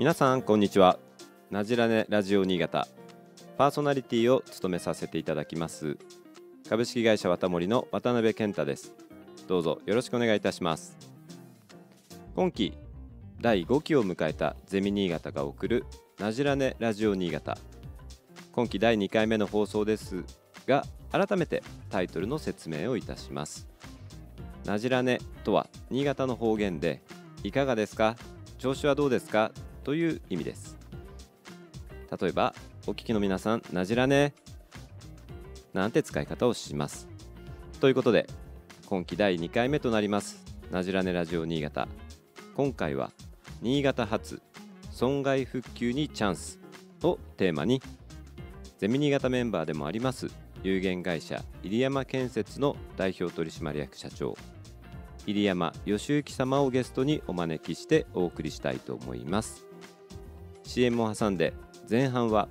皆さんこんにちはなじらねラジオ新潟パーソナリティを務めさせていただきます株式会社渡森の渡辺健太ですどうぞよろしくお願いいたします今期第5期を迎えたゼミ新潟が送るなじらねラジオ新潟今期第2回目の放送ですが改めてタイトルの説明をいたしますなじらねとは新潟の方言でいかがですか調子はどうですかという意味です例えばお聞きの皆さんなじらねなんて使い方をしますということで今期第2回目となりますなじらねラジオ新潟今回は新潟発損害復旧にチャンスをテーマにゼミ新潟メンバーでもあります有限会社入山建設の代表取締役社長入山義行様をゲストにお招きしてお送りしたいと思います CM を挟んで前半は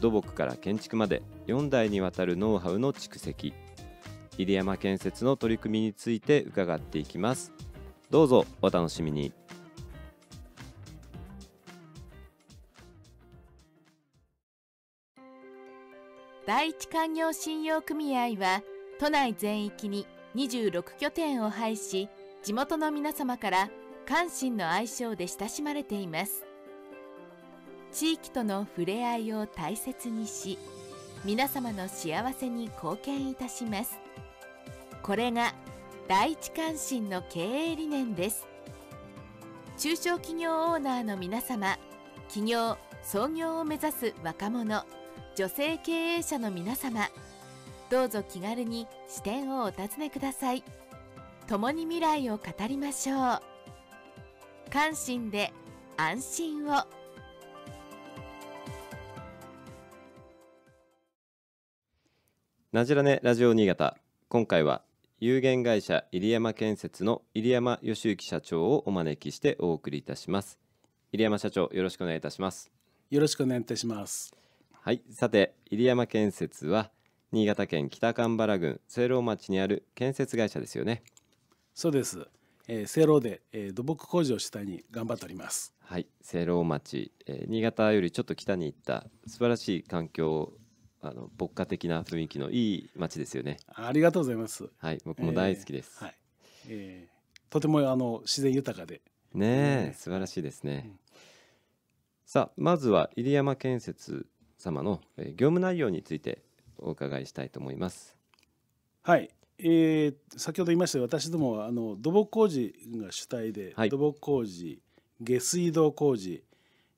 土木から建築まで4代にわたるノウハウの蓄積入山建設の取り組みについて伺っていきますどうぞお楽しみに第一官業信用組合は都内全域に26拠点を配し地元の皆様から関心の愛称で親しまれています地域との触れ合いを大切にし皆様の幸せに貢献いたしますこれが第一関心の経営理念です中小企業オーナーの皆様企業創業を目指す若者女性経営者の皆様どうぞ気軽に視点をお尋ねください共に未来を語りましょう関心で安心をナジラネラジオ新潟今回は有限会社入山建設の入山義行社長をお招きしてお送りいたします入山社長よろしくお願いいたしますよろしくお願いいたしますはいさて入山建設は新潟県北蒲原郡清老町にある建設会社ですよねそうですえー、清老で、えー、土木工事を主体に頑張っておりますはい清老町、えー、新潟よりちょっと北に行った素晴らしい環境あの牧歌的な雰囲気のいい街ですよね。ありがとうございます。はい、僕も大好きです。えー、はい、えー、とてもあの自然豊かで。ねえ、えー、素晴らしいですね。うん、さあ、まずは入山建設様の、えー、業務内容についてお伺いしたいと思います。はい、えー、先ほど言いました私どもあの土木工事が主体で、はい、土木工事、下水道工事、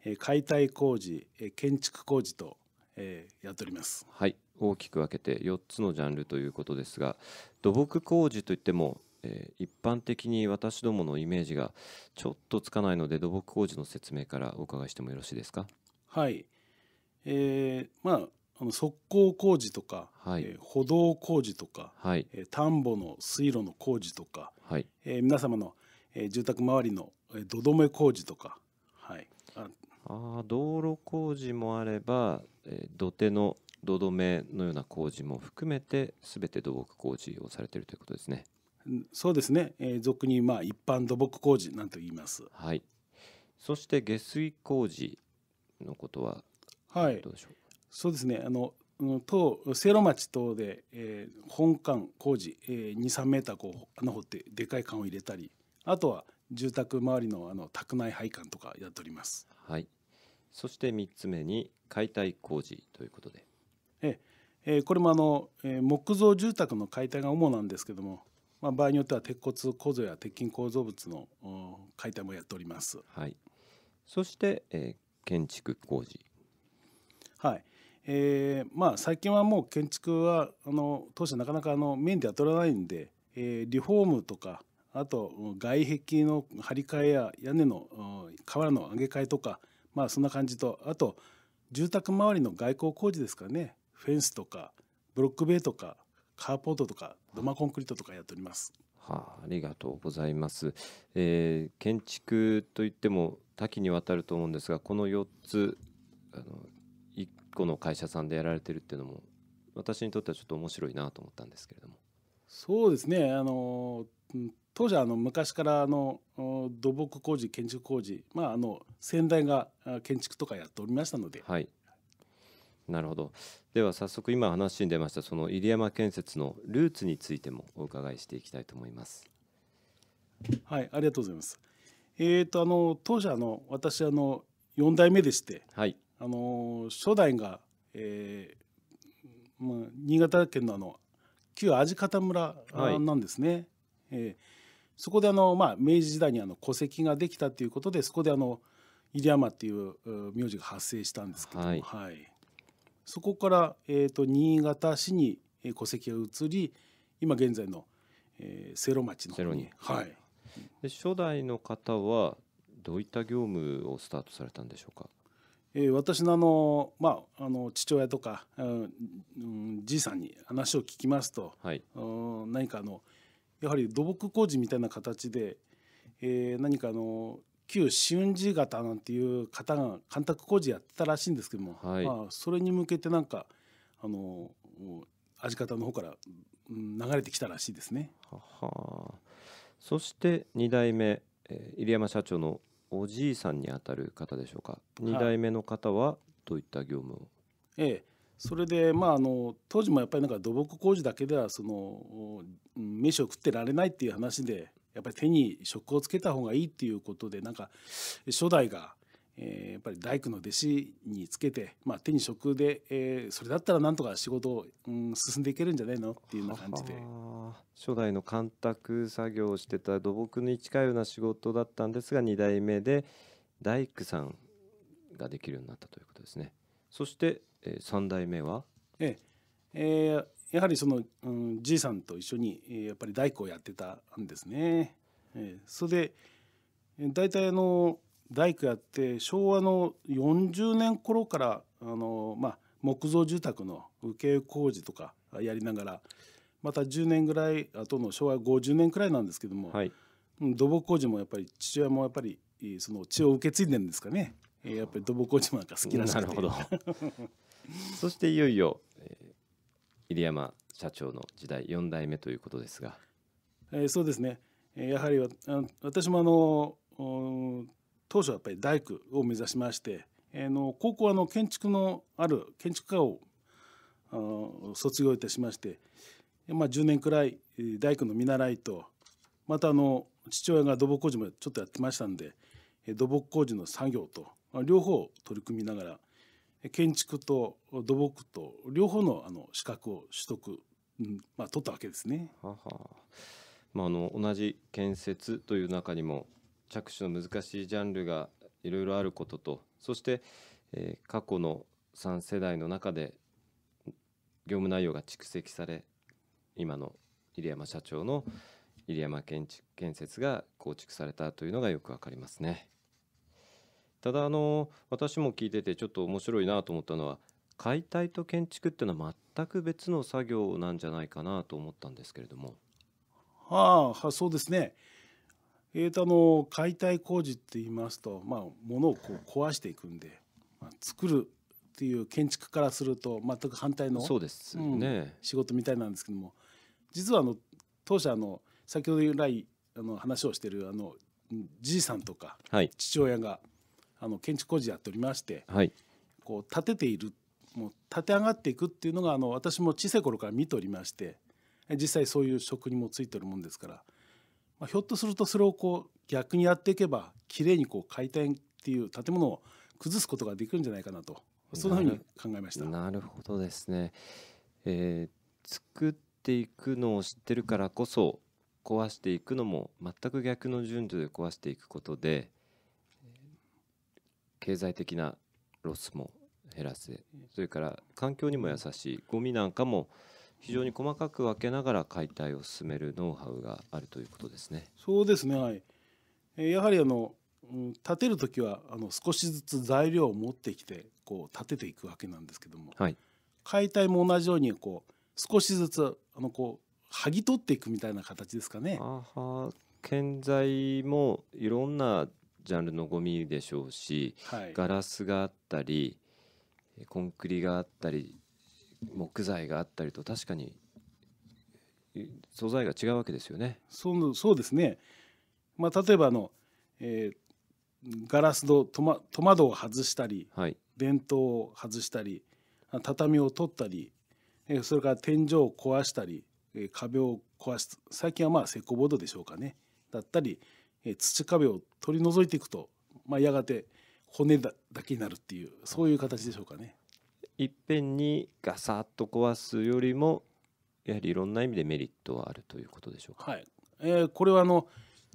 えー、解体工事、えー、建築工事と。えー、やっております。はい大きく分けて4つのジャンルということですが土木工事といっても、えー、一般的に私どものイメージがちょっとつかないので土木工事の説明からお伺いしてもよろしいですかはい、えー、まああの側溝工事とか、はい、えー、歩道工事とか、はいえー、田んぼの水路の工事とか、はいえー、皆様の、えー、住宅周りの、えー、土留め工事とか、はい、ああ道路工事もあればえ土手の土留めのような工事も含めてすべて土木工事をされているということですね。そうですね、えー、俗にまあ一般土木工事なんと言います。はい。そして下水工事のことははい、どうでしょう。そうですね。あの等聖路町等で、えー、本館工事、えー、23メーターこう穴掘ってでかい管を入れたり、あとは住宅周りのあの宅内配管とかやっております。はい。そして3つ目に解体工事ということで。ええこれもあの、え木造住宅の解体が主なんですけども、まあ、場合によっては鉄骨構造や鉄筋構造物の解体もやっております。はい、そして、え建築工事。はい、えー、まあ、最近はもう建築はあの当社なかなかあの面で当たらないんで、えー、リフォームとかあと外壁の張り替えや屋根の瓦の上げ替えとかまあそんな感じとあと住宅周りの外交工事ですかねフェンスとかブロック塀とかカーポートとか土間コンクリートとかやっております。はあ、ありがとうございます、えー、建築といっても多岐にわたると思うんですがこの4つあの1個の会社さんでやられてるっていうのも私にとってはちょっと面白いなと思ったんですけれどもそうですねあの当時あの昔からあの土木工事建築工事、まあ、あの先代が建築とかやっておりましたので、はい、なるほどでは早速今話に出ましたその入山建設のルーツについてもお伺いしていきたいと思います。はいありがとうございます。えーと、あの当時あの私あの四代目でして、はい、あの初代が、えーまあ、新潟県のあの旧味方村なんですね。はい、えー、そこであの、まあ、明治時代にあの戸籍ができたということでそこであの入山っていう名字が発生したんですけども、はい、はい、そこから、えーと、新潟市に戸籍が移り今現在の、えー、瀬呂町の瀬呂に、はい、で初代の方はどういった業務をスタートされたんでしょうかえー、私のあの、まあ、あの父親とか、うん、じいさんに話を聞きますと、はい、うん何かあのやはり土木工事みたいな形で、えー、何かあの旧紫雲寺型なんていう方が干拓工事やってたらしいんですけども、はい、まあ、それに向けてなんかあの味方の方からうん、流れてきたらしいですね。ははそして2代目え入山社長のおじいさんにあたる方でしょうか、は2代目の方はどういった業務をええそれでまああの当時もやっぱりなんか土木工事だけではその飯を食ってられないっていう話でやっぱり手に職をつけた方がいいっていうことでなんか初代がえー、やっぱり大工の弟子につけて、まあ、手に職で、えー、それだったらなんとか仕事を、うん、進んでいけるんじゃないのっていうような感じで初代の干拓作業をしてた土木に近いような仕事だったんですが2代目で大工さんができるようになったということですねそして、えー、3代目はええー、やはりその、うん、じいさんと一緒に、えー、やっぱり大工をやってたんですね、えー、それで大体あの大工やって昭和の40年頃からあの、まあ、木造住宅の受け工事とかやりながらまた10年ぐらい後の昭和50年くらいなんですけども、はい、土木工事もやっぱり父親もやっぱりその血を受け継いでるんですかね、えー、やっぱり土木工事もなんか好きらしくてなるほど そしていよいよ、えー、入山社長の時代4代目ということですが、えー、そうですねやはり私もあの当初はやっぱり大工を目指しまして、えの高校はの建築のある建築家を卒業いたしまして、まあ、10年くらい大工の見習いとまたあの父親が土木工事もちょっとやってましたんで土木工事の作業と両方取り組みながら建築と土木と両方のあの資格を取得、うんまあ、取ったわけですねはは。まあ、あの同じ建設という中にも着手の難しいジャンルがいろいろあることとそして、えー、過去の3世代の中で業務内容が蓄積され今の入山社長の入山建築建設が構築されたというのがよくわかりますね。ただあの私も聞いててちょっと面白いなと思ったのは解体と建築っていうのは全く別の作業なんじゃないかなと思ったんですけれども。はあ、はそうですね。えーと、あの解体工事って言いますと、まあ、物をこう壊していくんで、まあ、作るっていう建築からすると全く反対のそうですね、うん、仕事みたいなんですけども実はあの当社の先ほど由来あの話をしてるあのじいさんとか、父親があの建築工事やっておりまして、はい、こう建てているもう立て上がっていくっていうのがあの私も小さい頃から見ておりまして実際そういう職にもついてるもんですから。まあ、ひょっとするとそれをこう逆にやっていけばきれいにこう回転っていう建物を崩すことができるんじゃないかなとそんなふうに考えましたなるほどですね、えー、作っていくのを知ってるからこそ壊していくのも全く逆の順序で壊していくことで経済的なロスも減らせそれから環境にも優しいゴミなんかも、非常に細かく分けながら解体を進めるノウハウがあるということですね。そうですね、はい、やはりあの建てる時はあの少しずつ材料を持ってきてこう建てていくわけなんですけども、はい、解体も同じようにこう少しずつあのこう剥ぎ取っていくみたいな形ですかね。あは建材もいろんなジャンルのゴミでしょうし、はい、ガラスがあったりコンクリがあったり木材があったりと確かに素材が違うわけですよね。そうそうですね、まあ、例えばあの、えー、ガラスのと、ま、戸窓を外したり、はい、電灯を外したり畳を取ったり、えー、それから天井を壊したり、えー、壁を壊す最近はまあ石膏ボードでしょうかねだったり、えー、土壁を取り除いていくと、まあ、やがて骨だだけになるっていうそういう形でしょうかね。いっぺんにガサッと壊すよりもやはりいろんな意味でメリットはあるということでしょうか。はいえー、これはあの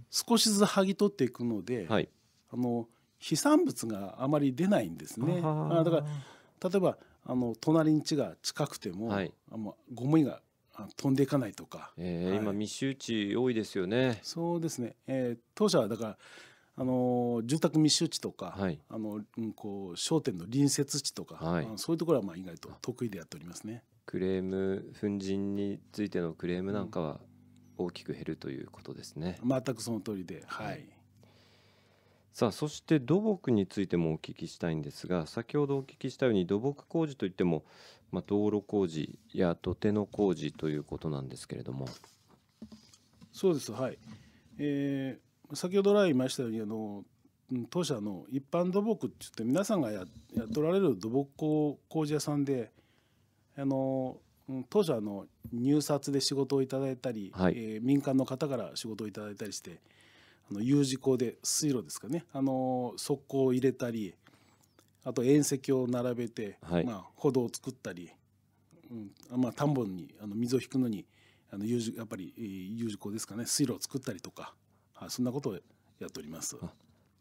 少しずつ剥ぎ取っていくので、はい、あの飛散物があまり出ないんですね。あだから例えばあの隣に地が近くても、はい、あのゴミが飛んでいかないとか、えー、はい、今密集地多いですよね。そうですね、えー、当社はだからあの住宅密集地とか、はい、あのこう商店の隣接地とか、はい、そういうところはまあ意外と得意でやっておりますね。クレーム粉塵についてのクレームなんかは大きく減るということですね。うん、全くその通りで、はい、はい、さあそして土木についてもお聞きしたいんですが先ほどお聞きしたように土木工事といっても、まあ、道路工事や土手の工事ということなんですけれどもそうですはい、えー、先ほど来言いましたようにあの当社の一般土木っていって皆さんがややっとられる土木工工事屋さんであの当社の入札で仕事をいただいたり、はい、えー、民間の方から仕事をいただいたりしてあの U 字工で水路ですかねあの側溝を入れたりあと縁石を並べて、はい、まあ、歩道を作ったり、うんまあ、田んぼにあの水を引くのにあの U 字やっぱり U 字工ですかね水路を作ったりとか。はい、そんなことをやっております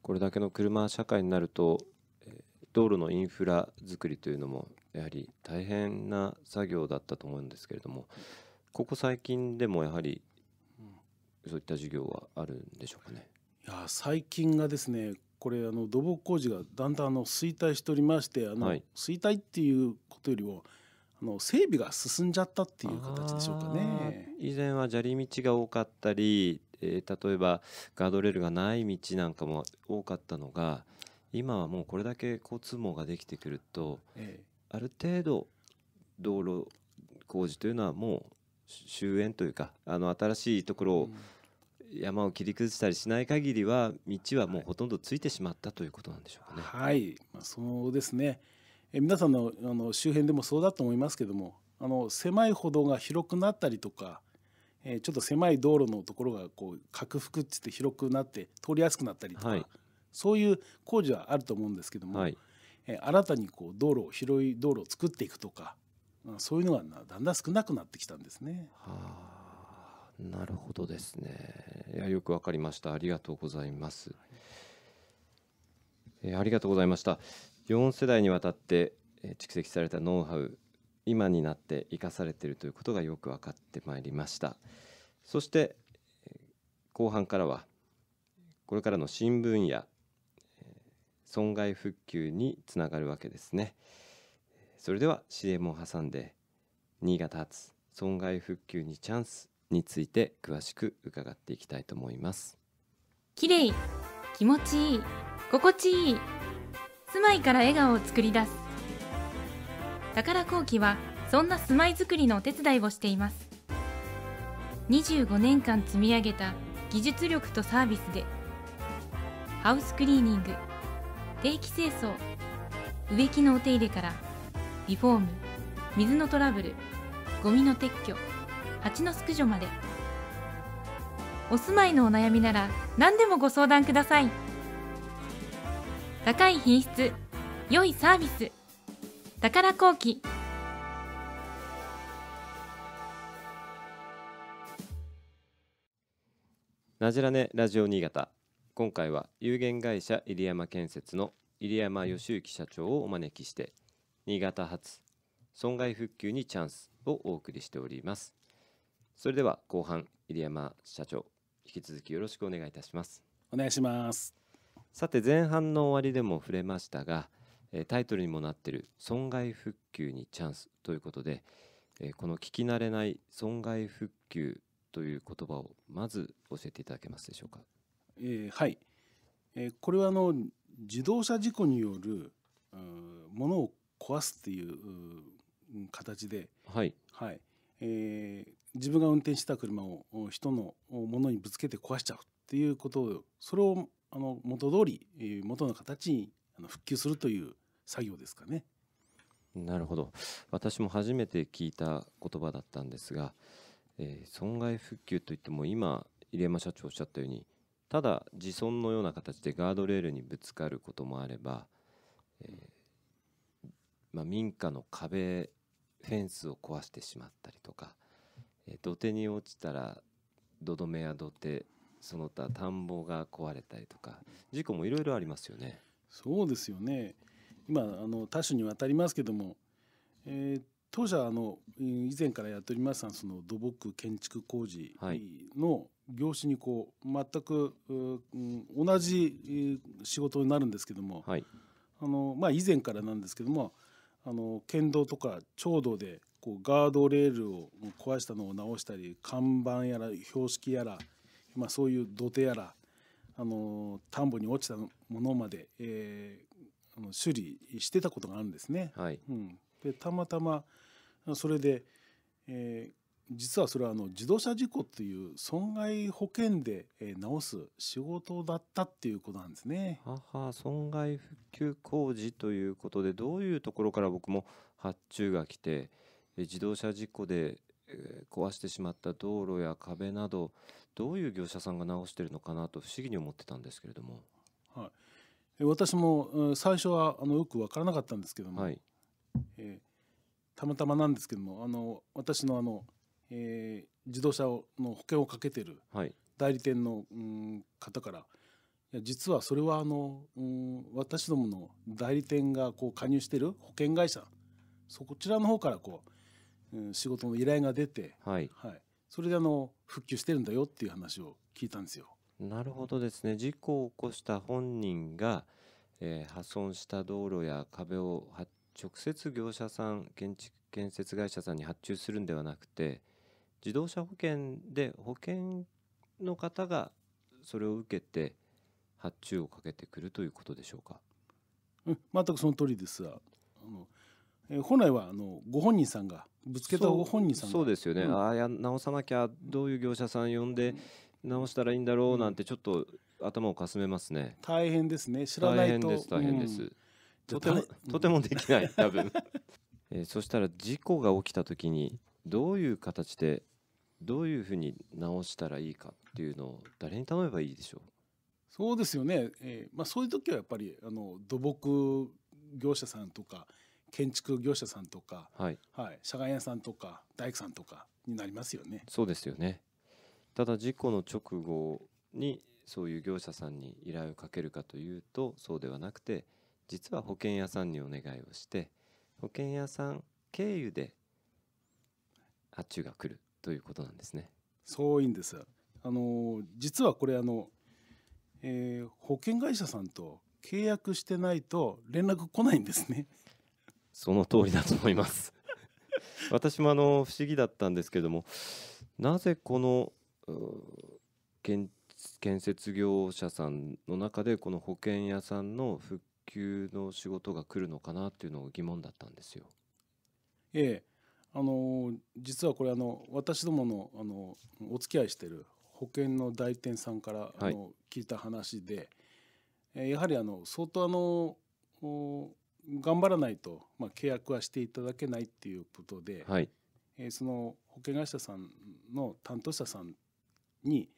これだけの車社会になると道路のインフラ作りというのもやはり大変な作業だったと思うんですけれどもここ最近でもやはりそういった事業はあるんでしょうかね。いや最近がですねこれあの土木工事がだんだんあの衰退しておりましてあの、衰退っていうことよりもあの整備が進んじゃったっていう形でしょうかね以前は砂利道が多かったりえー、例えばガードレールがない道なんかも多かったのが今はもうこれだけ交通網ができてくると、ええ、ある程度道路工事というのはもう終焉というかあの新しいところを、山を切り崩したりしない限りは道はもうほとんどついてしまったということなんでしょうかね。はい、まあ、そうですねえ皆さんのあの周辺でもそうだと思いますけどもあの狭い歩道が広くなったりとかえー、ちょっと狭い道路のところがこう拡幅っつって広くなって通りやすくなったりとか、はい、そういう工事はあると思うんですけども、はい、えー、新たにこう道路を広い道路を作っていくとか、うん、そういうのがだんだん少なくなってきたんですね。はあなるほどですね。いやよくわかりました。ありがとうございます。えー、ありがとうございました。4世代にわたって、え蓄積されたノウハウ今になって生かされているということがよく分かってまいりましたそして後半からはこれからの新聞や損害復旧につながるわけですねそれでは CM を挟んで新潟発損害復旧にチャンスについて詳しく伺っていきたいと思いますきれい気持ちいい心地いい住まいから笑顔を作り出す宝工機はそんな住まいづくりのお手伝いをしています25年間積み上げた技術力とサービスでハウスクリーニング定期清掃植木のお手入れからリフォーム水のトラブルゴミの撤去蜂の駆除までお住まいのお悩みなら何でもご相談ください高い品質良いサービス宝工機なじらねラジオ新潟今回は有限会社入山建設の入山義行社長をお招きして新潟発損害復旧にチャンスをお送りしておりますそれでは後半入山社長引き続きよろしくお願いいたしますお願いしますさて前半の終わりでも触れましたがえタイトルにもなってる「損害復旧にチャンス」ということで、えこの聞き慣れない「損害復旧」という言葉をまず教えていただけますでしょうか。えー、はい、えー、これはあの自動車事故によるものを壊すっていう形で、はい、はい、えー、自分が運転した車を人のものにぶつけて壊しちゃうっていうことをそれをあの元通り元の形に復旧するという作業ですかね。なるほど私も初めて聞いた言葉だったんですが、えー、損害復旧といっても今入山社長おっしゃったようにただ自損のような形でガードレールにぶつかることもあれば、えー、まあ、民家の壁フェンスを壊してしまったりとか、えー、土手に落ちたら土留めや土手その他田んぼが壊れたりとか事故もいろいろありますよね。そうですよね今あの多種にわたりますけども、えー、当社あの以前からやっておりましたその土木建築工事の業種にこう全く、同じ仕事になるんですけども、はい、あのまあ、以前からなんですけどもあの県道とか町道でこうガードレールを壊したのを直したり看板やら標識やら、まあ、そういう土手やらあの田んぼに落ちたものまで、えあの修理してたことがあるんですね。はい、うん、でたまたまそれで、えー、実はそれはあの自動車事故っていう損害保険で直す仕事だったっていうことなんですね。はは損害復旧工事ということでどういうところから僕も発注が来て自動車事故で壊してしまった道路や壁などどういう業者さんが直してるのかなと不思議に思ってたんですけれども。はい私も最初はあのよく分からなかったんですけども、はい、えー、たまたまなんですけどもあの私のあの、えー、自動車の保険をかけてる代理店の、うん、方からいや実はそれはあの、うん、私どもの代理店がこう加入してる保険会社そこちらの方からこう、うん、仕事の依頼が出て、はい、はい、それであの復旧してるんだよっていう話を聞いたんですよ。なるほどですね事故を起こした本人が、えー破損した道路や壁を直接業者さん建築建設会社さんに発注するんではなくて自動車保険で保険の方がそれを受けて発注をかけてくるということでしょうか。全くその通りですあの、えー本来はあのご本人さんがぶつけたご本人さんがそうですよね、うんああ直さなきゃどういう業者さん呼んで直したらいいんだろうなんてちょっと頭をかすめますね大変ですね知ら大ない変です大変でうんす、とてもとてもできない 多分、えーそしたら事故が起きた時にどういう形でどういうふうに直したらいいかっていうのを誰に頼めばいいでしょうそうですよね、えーまあ、そういう時はやっぱりあの土木業者さんとか建築業者さんとか、はいはい、社外屋さんとか大工さんとかになりますよね。そうですよねただ事故の直後にそういう業者さんに依頼をかけるかというとそうではなくて実は保険屋さんにお願いをして保険屋さん経由で発注が来るということなんですね。そういいんですあの実はこれあの、えー、保険会社さんと契約してないと連絡来ないんですね。その通りだと思います 私もあの不思議だったんですけどもなぜこの建建設業者さんの中でこの保険屋さんの復旧の仕事が来るのかなっていうのが疑問だったんですよ。ええあの実はこれあの私どものあのお付き合いしてる保険の代店さんから、はい、あの聞いた話で、えやはりあの相当あの頑張らないと、まあ、契約はしていただけないっていうことで、はい、えー、その保険会社さんの担当者さんに、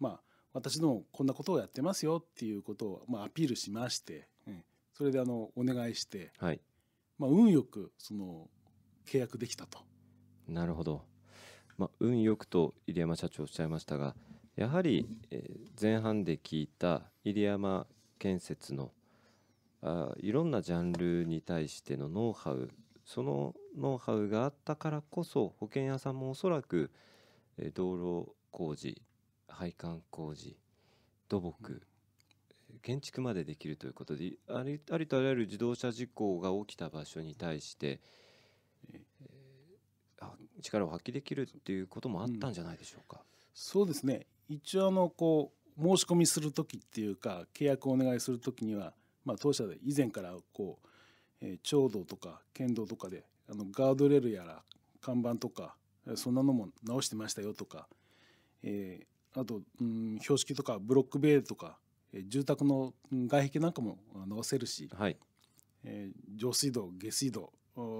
まあ、私どもこんなことをやってますよっていうことを、まあ、アピールしまして、うん、それであのお願いして、はい、まあ、運よくその契約できたと。なるほど、まあ、運よくと入山社長おっしゃいましたがやはり前半で聞いた入山建設のあいろんなジャンルに対してのノウハウそのノウハウがあったからこそ保険屋さんもおそらく道路工事配管工事土木、建築までできるということでありありとあらゆる自動車事故が起きた場所に対して、えー、力を発揮できるっていうこともあったんじゃないでしょうか。うん、そうですね一応あのこう申し込みする時っていうか契約をお願いする時には、まあ、当社で以前からこう、え長道とか剣道とかであのガードレールやら看板とかそんなのも直してましたよとかえー、あと、うん、標識とかブロック塀とか、えー、住宅の外壁なんかも直せるし、はいえー、上水道下水道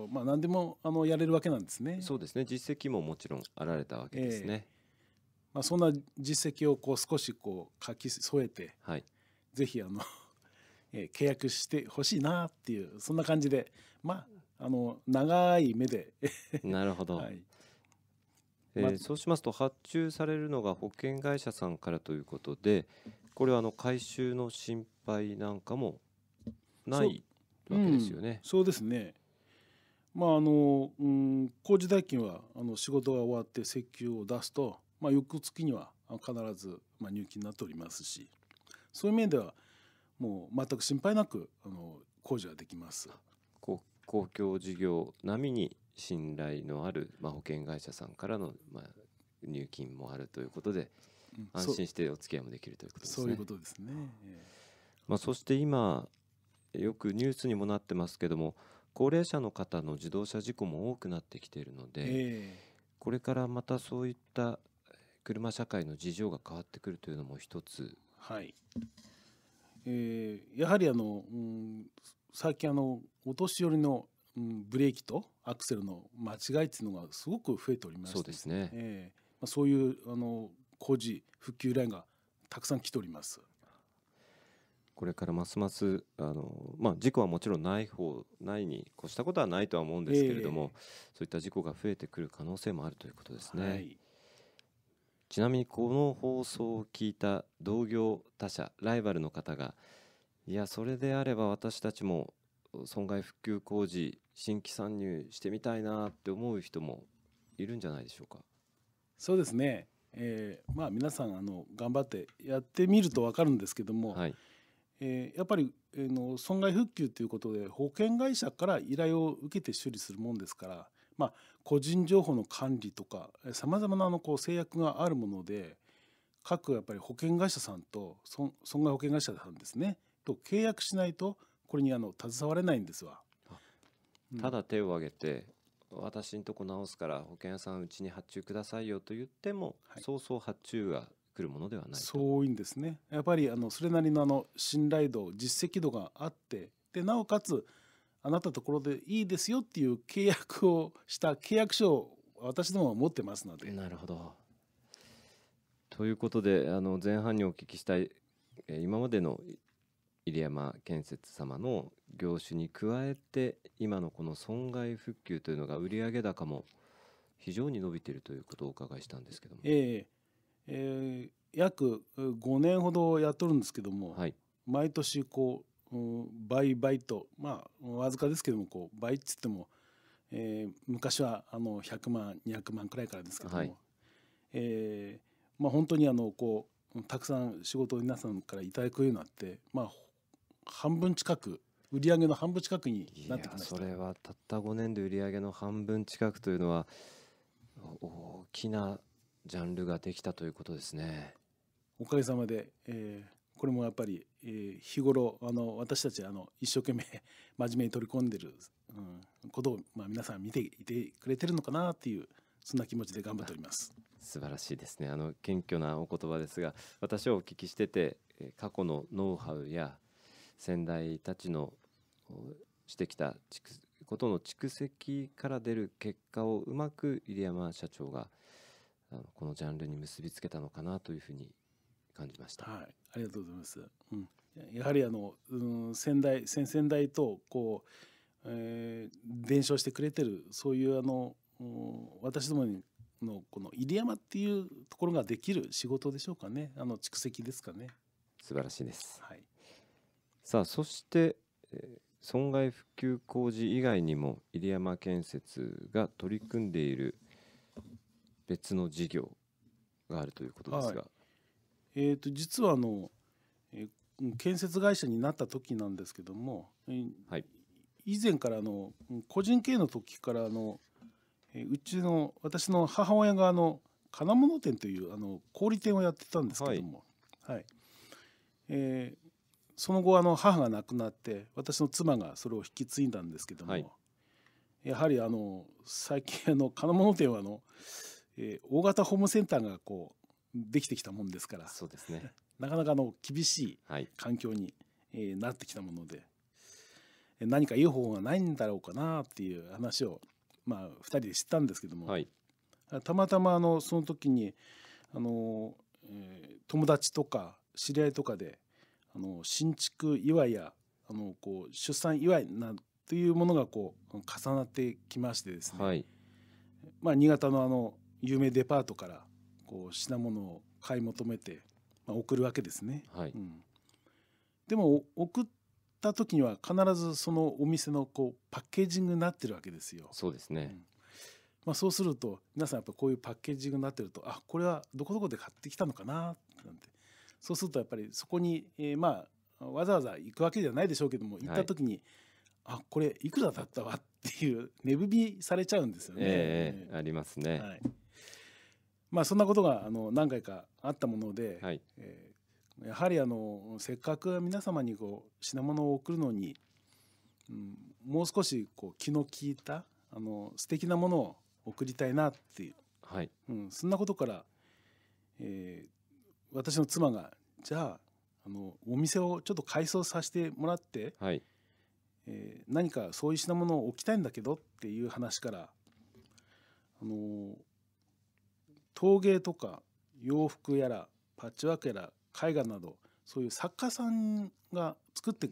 まあ、何でもあのやれるわけなんですね。そうですね実績ももちろんあられたわけですね。えー、まあ、そんな実績をこう少しこう書き添えて、はい、ぜひあの えー、契約してほしいなっていうそんな感じで、まあ、あの長い目でなるほど、はい、えー、そうしますと発注されるのが保険会社さんからということでこれはあの回収の心配なんかもないわけですよね。そうん、そうですねまああのうん、工事代金はあの仕事が終わって請求を出すと、まあ、翌月には必ず、まあ、入金になっておりますしそういう面ではもう全く心配なくあの工事はできます公共事業並みに信頼のある、まあ、保険会社さんからの、まあ、入金もあるということで、安心してお付き合いもできるということですね。そういうことですね、まあ、そして今よくニュースにもなってますけども高齢者の方の自動車事故も多くなってきているので、これからまたそういった車社会の事情が変わってくるというのも一つ。はいえー、やはりあの、うん、最近あのお年寄りのうん、ブレーキとアクセルの間違いっていうのがすごく増えておりまして、そうですね、えーまあ、そういうあの工事復旧ラインがたくさん来ております。これからますますあの、まあ、事故はもちろんない方ないに越したことはないとは思うんですけれども、えー、そういった事故が増えてくる可能性もあるということですね。はい、ちなみにこの放送を聞いた同業他社ライバルの方がいやそれであれば私たちも損害復旧工事新規参入してみたいなって思う人もいるんじゃないでしょうか。そうですね、えー、まあ、皆さんあの頑張ってやってみると分かるんですけども、はい、えー、やっぱり、えー、の損害復旧ということで保険会社から依頼を受けて処理するもんですから、まあ、個人情報の管理とかさまざまなあのこう制約があるもので各やっぱり保険会社さんと損害保険会社さんですねと契約しないとこれにあの携われないんですわ。ただ手を挙げて、私のとこ直すから保険屋さんうちに発注くださいよと言っても、はい、そうそう発注が来るものではないそういうんですねやっぱりあのそれなりのあの信頼度実績度があってでなおかつあなたところでいいですよっていう契約をした契約書を私どもは持ってますので。なるほどということであの前半にお聞きしたい今までの入山建設様の業種に加えて今のこの損害復旧というのが売上高も非常に伸びているということをお伺いしたんですけども、えーえー、約5年ほどやっとるんですけども、はい、毎年こう、倍倍とまあわずかですけどもこう倍っつっても、えー、昔はあの100万200万くらいからですけども、はい、えー、まあ、本当にあのこうたくさん仕事を皆さんからいただくようになって、まあ、半分近く売上の半分近くになってきましたそれはたった5年で売上の半分近くというのは大きなジャンルができたということですね。おかげさまで、えー、これもやっぱり、えー、日頃あの私たちあの一生懸命 真面目に取り込んでる、うん、ことを、まあ、皆さん見ていてくれてるのかなっていうそんな気持ちで頑張っております。素晴らしいですねあの謙虚なお言葉ですが私はお聞きしてて過去のノウハウや先代たちのしてきたことの蓄積から出る結果をうまく入山社長がこのジャンルに結びつけたのかなというふうに感じました。はい、ありがとうございます。うん、やはりあの、うん、先代先々代とこう、えー、伝承してくれてるそういうあの、うん、私どもにのこの入山っていうところができる仕事でしょうかね。あの蓄積ですかね。素晴らしいです。はい。さあそして、え損害復旧工事以外にも入山建設が取り組んでいる別の事業があるということですが、はい、えーと、実はあの、えー、建設会社になった時なんですけども、えー、はい、以前からの個人経営の時からあの、えー、うちの私の母親があの金物店というあの小売店をやってたんですけども、はい、はい、えーその後あの母が亡くなって私の妻がそれを引き継いだんですけども、はい、やはりあの最近あの金物店はあの、えー、大型ホームセンターがこうできてきたもんですからそうですね なかなかの厳しい環境に、はい、えー、なってきたもので何かいい方法がないんだろうかなっていう話を、まあ、2人で知ったんですけども、はい、たまたまあのその時にあの、えー、友達とか知り合いとかであの新築祝いやあのこう出産祝いなというものがこう重なってきましてですね、はい、まあ、新潟のあの有名デパートからこう品物を買い求めて、まあ、送るわけですね、はい、うん、でも送った時には必ずそのお店のこうパッケージングになってるわけですよ。そうですね、うん、まあ、そうすると皆さんやっぱこういうパッケージングになってるとあこれはどこどこで買ってきたのかななんてそうするとやっぱりそこに、えー、まあわざわざ行くわけではないでしょうけども行った時に、はい、あこれいくらだったわっていう値踏みされちゃうんですよね。えーえー、ありますね。はい、まあそんなことがあの何回かあったもので、はい、えー、やはりあのせっかく皆様にこう品物を送るのに、うん、もう少しこう気の利いたあの素敵なものを送りたいなっていう、はいうん、そんなことから、えー、私の妻がじゃああのお店をちょっと改装させてもらって、はい、えー、何かそういう品物を置きたいんだけどっていう話からあの陶芸とか洋服やらパッチワークやら絵画などそういう作家さんが作って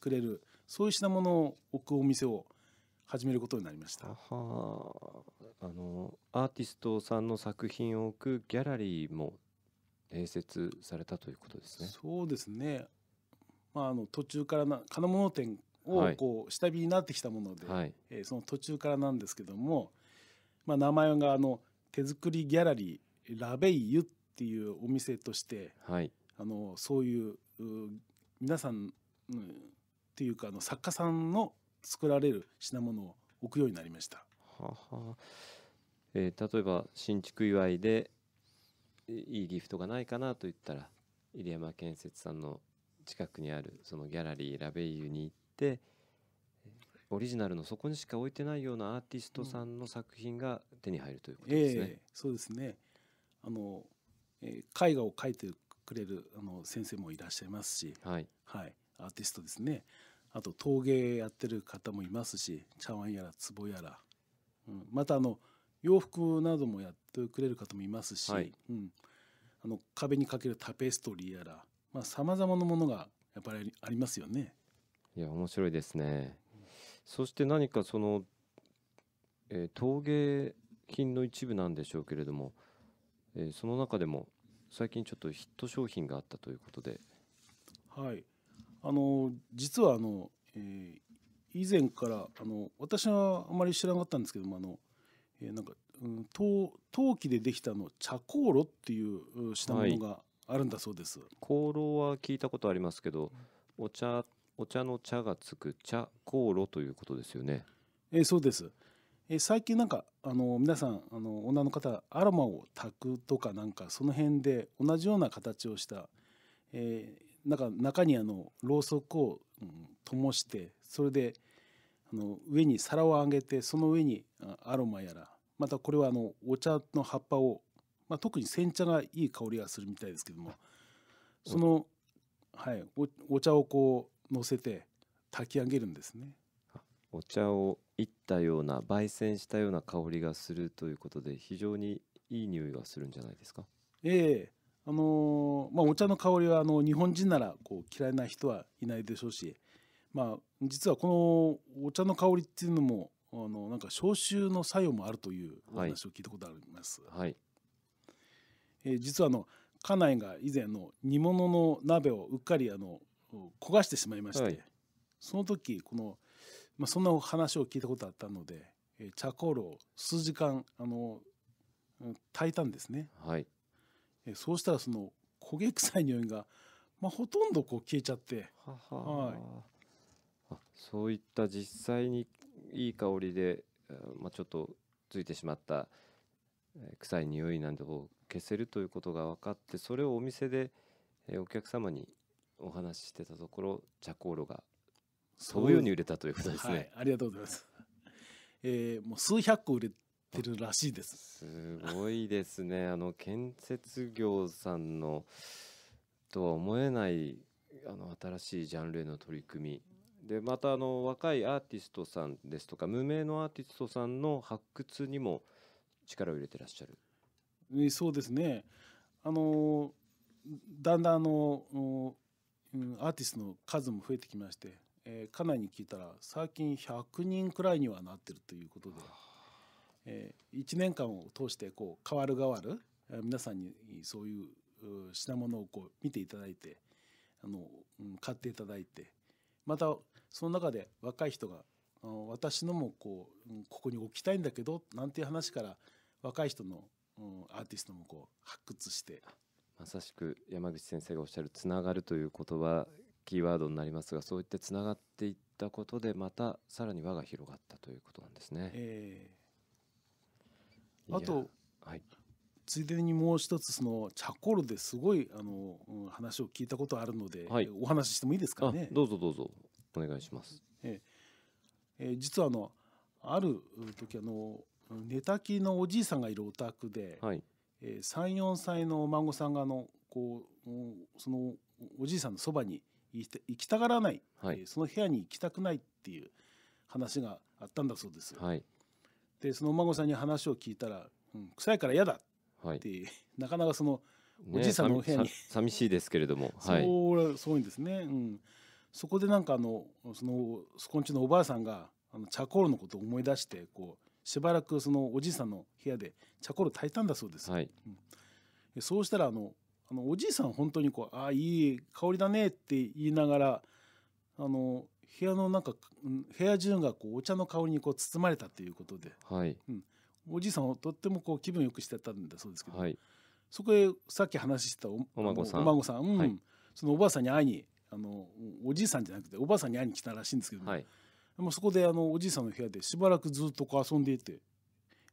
くれるそういう品物を置くお店を始めることになりましたあのアーティストさんの作品を置くギャラリーも併設されたということですね。そうですね。まああの途中からな金物店をこう下火になってきたもので、はい、えー、その途中からなんですけども、まあ名前があの手作りギャラリーラベイユっていうお店として、はい、あのそういうう皆さん、うん、っていうかあの作家さんの作られる品物を置くようになりました。ははえー、例えば新築祝いでいいギフトがないかなと言ったら入山建設さんの近くにあるそのギャラリーラベイユに行ってオリジナルのそこにしか置いてないようなアーティストさんの作品が手に入るということですね。うんえー、そうですねあの、えー、絵画を描いてくれるあの先生もいらっしゃいますし、はい、はい、アーティストですねあと陶芸やってる方もいますし茶碗やら壺やら、うん、またあの洋服などもやってくれる方もいますし、はい、うん、あの壁にかけるタペストリーやらさまざ、あ、まなものがやっぱりありますよね。いや面白いですね。そして何かその、えー、陶芸品の一部なんでしょうけれども、えー、その中でも最近ちょっとヒット商品があったということで。はいあの実はあの、えー、以前からあの私はあまり知らなかったんですけどもあのえー、なんか、うん、陶陶器でできたの茶香炉っていうしたものがあるんだそうです、はい、香炉は聞いたことありますけどお茶お茶の茶がつく茶香炉ということですよね、えー、そうです、えー、最近なんかあの皆さんあの女の方アロマを炊くとかなんかその辺で同じような形をした、えー、なんか中にあのろうそくを、うん、灯してそれであの上に皿をあげてその上にアロマやらまたこれはあのお茶の葉っぱを、まあ、特に煎茶がいい香りがするみたいですけどもその、はい、おお茶をこう乗せて炊き上げるんですね。お茶をいったような焙煎したような香りがするということで非常にいい匂いがするんじゃないですかええー、あのー、まあ、お茶の香りはあの日本人ならこう嫌いな人はいないでしょうし、まあ、実はこのお茶の香りっていうのもあのなんか消臭の作用もあるというお話を聞いたことあります。はい、えー、実はあの家内が以前の煮物の鍋をうっかりあの焦がしてしまいまして、はい、その時この、まあ、そんな話を聞いたことあったので、えー、茶香炉を数時間あの炊いたんですね、はい、えー、そうしたらその焦げ臭い匂いが、まあ、ほとんどこう消えちゃってはは、はい、そういった実際にいい香りで、まあ、ちょっとついてしまった臭い匂いなんどを消せるということが分かってそれをお店でお客様にお話ししてたところ茶香炉が飛ぶように売れたということですね、はい、ありがとうございます、えー、もう数百個売れてるらしいですすごいですねあの建設業さんのとは思えないあの新しいジャンルへの取り組みでまたあの若いアーティストさんですとか無名のアーティストさんの発掘にも力を入れてらっしゃる。えそうですねあのだんだんあのアーティストの数も増えてきまして、えー、家内に聞いたら最近100人くらいにはなってるということで、えー、1年間を通してこう変わる変わる皆さんにそういう品物をこう見ていただいてあの買っていただいてまたその中で若い人が私のもこうここに置きたいんだけどなんていう話から若い人の、アーティストもこう発掘してまさしく山口先生がおっしゃる「つながる」という言葉キーワードになりますがそういってつながっていったことでまたさらに輪が広がったということなんですね。えー、あと、はい、ついでにもう一つそのチャコールですごいあの、話を聞いたことあるので、はい、お話ししてもいいですかね。どうぞどうぞお願いします。ええー、実はあのある時あの寝たきのおじいさんがいるお宅で、はい、えー、34歳のお孫さんがあのこうそのおじいさんのそばに行きたがらない、はい、えー、その部屋に行きたくないっていう話があったんだそうです。はい、でそのお孫さんに話を聞いたら「うん、臭いから嫌だ」って、はい、なかなかそのおじいさんの部屋に、ね、寂しいですけれども、はい、そうそういうんですね。うんそこでなんかあのそのそこんちのおばあさんがあのチャコールのことを思い出してこうしばらくそのおじいさんの部屋でチャコール炊いたんだそうです。はい、うん、そうしたらあのあのおじいさん本当にこう「ああいい香りだね」って言いながらあの部屋のなんか部屋中がこうお茶の香りにこう包まれたということで、はいうん、おじいさんをとってもこう気分よくしてたんだそうですけど、はい、そこへさっき話したおお孫さんお孫さん、うん、はい、そのおばあさんに会いにあのおじいさんじゃなくておばあさんに会いに来たらしいんですけども、はい、もそこであのおじいさんの部屋でしばらくずっとこう遊んでいて、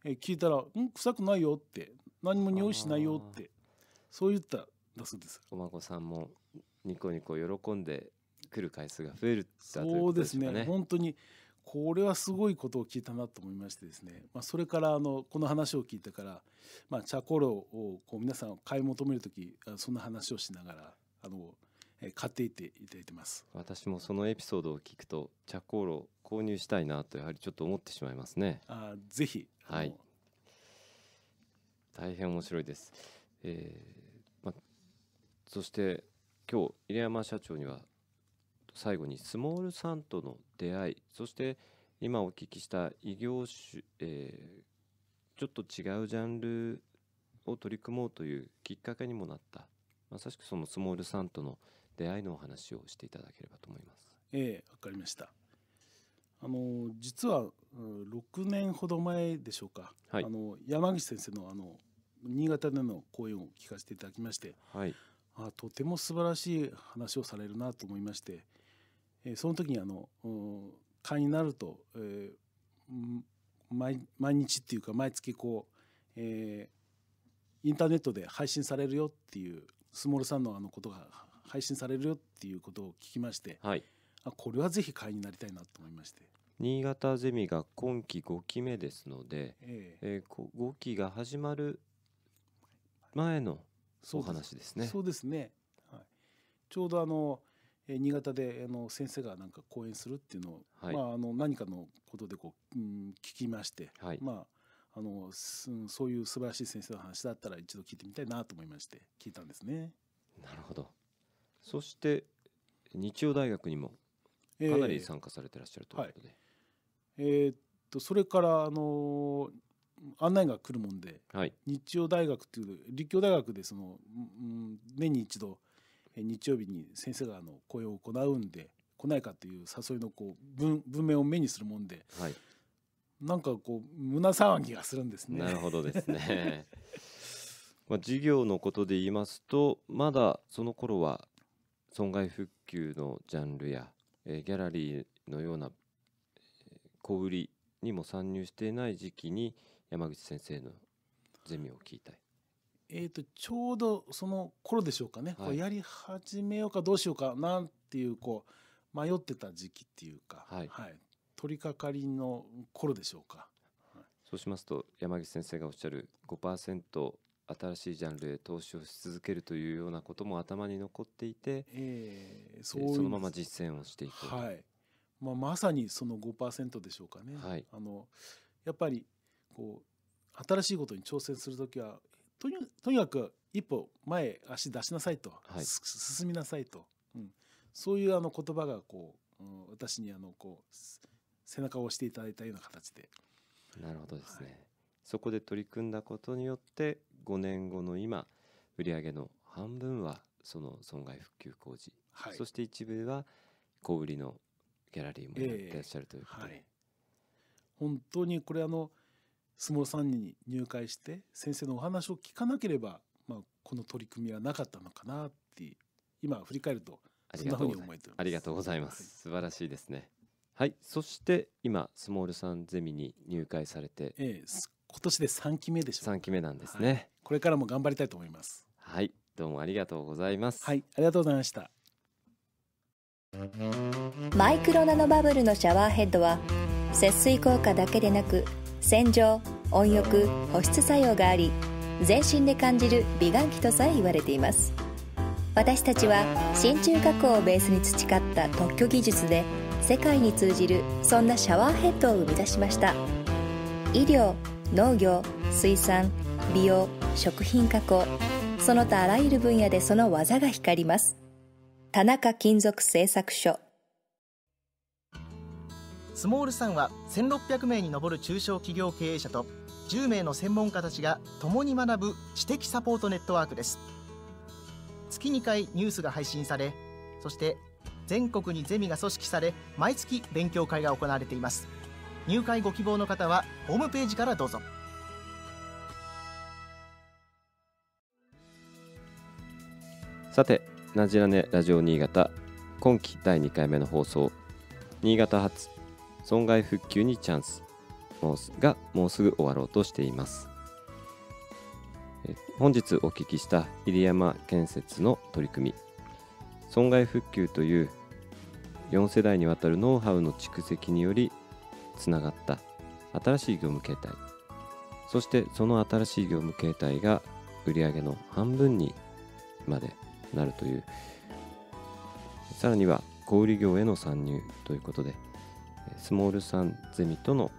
え聞いたら「ん臭くないよ」って「何も匂いしないよ」ってそう言っただそうですお孫さんもニコニコ喜んで来る回数が増える、そうですね本当にこれはすごいことを聞いたなと思いましてですね、まあ、それからあのこの話を聞いてから、まあ、茶コロをこう皆さん買い求める時そんな話をしながらあのえ買っていっていただいてます私もそのエピソードを聞くと茶香炉購入したいなとやはりちょっと思ってしまいますねあぜひはい大変面白いです、えーま、そして今日入山社長には最後にスモールさんとの出会いそして今お聞きした異業種、えー、ちょっと違うジャンルを取り組もうというきっかけにもなったまさしくそのスモールさんとの出会いのお話をしていただければと思います。ええわかりました。あの実は6年ほど前でしょうか、はい、あの山口先生のあの新潟での講演を聞かせていただきまして、はい、あとても素晴らしい話をされるなと思いまして、えー、その時にあの会になると、えー、毎毎日っていうか毎月こう、えー、インターネットで配信されるよっていうスモールさんのあのことが配信されるよっていうことを聞きまして、はい、あこれはぜひ会員になりたいなと思いまして新潟ゼミが今期5期目ですので、えー、えー、5期が始まる前のお話ですね。そうですね、はい、ちょうどあの新潟であの先生がなんか講演するっていうのを、はい、まあ、あの何かのことでこう、うん、聞きまして、はい、まあ、あのそういう素晴らしい先生の話だったら一度聞いてみたいなと思いまして聞いたんですね。なるほどそして日曜大学にもかなり参加されてらっしゃるということで、えーはいえー、っとそれからあの案内が来るもんで、はい、日曜大学という立教大学でその、うん、年に一度日曜日に先生があの講演を行うんで来ないかという誘いのこう文文面を目にするもんで、はい、なんかこう胸騒ぎがするんですね。なるほどですね まあ、授業のことで言いますとまだその頃は損害復旧のジャンルや、えギャラリーのような小売りにも参入していない時期に山口先生のゼミを聞いたい。えーと、とちょうどその頃でしょうかね、はい、やり始めようかどうしようかなんていうこう迷ってた時期っていうか、はい、はい、取り掛かりの頃でしょうか。そうしますと山口先生がおっしゃる5%新しいジャンルへ投資をし続けるというようなことも頭に残っていて、えー、そうそのまま実践をしていく、はいまあ、まさにその5%でしょうかね、はい、あのやっぱりこう新しいことに挑戦する時はとにとにかく一歩前足出しなさいと、はい、進みなさいと、うん、そういうあの言葉がこう、うん、私にあのこう背中を押していただいたような形で。なるほどですね、はい、そこで取り組んだことによって5年後の今売上の半分はその損害復旧工事、はい、そして一部は小売りのギャラリーもやってらっしゃるということで、えーはい、本当にこれあの相撲さんに入会して先生のお話を聞かなければ、まあ、この取り組みはなかったのかなって今振り返るとそんなふうに思えてありがとうございます、はい、素晴らしいですねはいそして今スモールさんゼミに入会されて、えー、今年で三期目でしょ三期目なんですね、はい、これからも頑張りたいと思いますはいどうもありがとうございますはいありがとうございましたマイクロナノバブルのシャワーヘッドは節水効果だけでなく洗浄温浴保湿作用があり全身で感じる美顔器とさえ言われています私たちは真鍮加工をベースに培った特許技術で世界に通じるそんなシャワーヘッドを生み出しました医療農業水産美容食品加工その他あらゆる分野でその技が光ります田中金属製作所スモールさんは1600名に上る中小企業経営者と10名の専門家たちが共に学ぶ知的サポートネットワークです月2回ニュースが配信されそして全国にゼミが組織され毎月勉強会が行われています入会ご希望の方はホームページからどうぞさて「なじらねラジオ新潟」今期第2回目の放送「新潟発損害復旧にチャンス」もうすがもうすぐ終わろうとしています本日お聞きした入山建設の取り組み損害復旧という4世代にわたるノウハウの蓄積によりつながった新しい業務形態そしてその新しい業務形態が売上の半分にまでなるというさらには小売業への参入ということでスモールさんゼミとの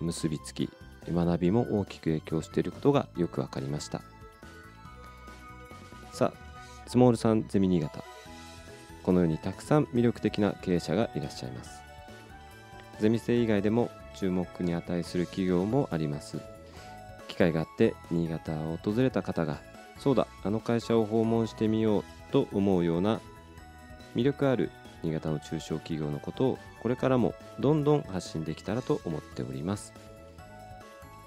結びつき学びも大きく影響していることがよく分かりましたさあスモールさんゼミ新潟このようにたくさん魅力的な経営者がいらっしゃいますゼミ生以外でも注目に値する企業もあります機会があって新潟を訪れた方がそうだあの会社を訪問してみようと思うような魅力ある新潟の中小企業のことをこれからもどんどん発信できたらと思っております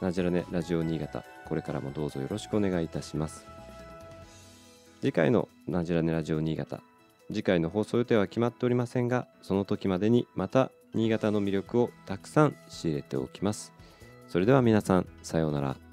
ナジェラネラジオ新潟これからもどうぞよろしくお願いいたします次回のナジラネラジオ新潟次回の放送予定は決まっておりませんがその時までにまた新潟の魅力をたくさん仕入れておきますそれでは皆さんさようなら